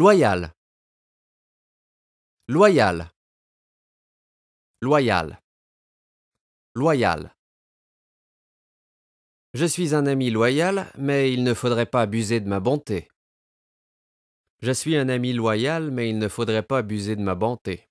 Loyal. Loyal. Loyal. Loyal. Je suis un ami loyal, mais il ne faudrait pas abuser de ma bonté. Je suis un ami loyal, mais il ne faudrait pas abuser de ma bonté.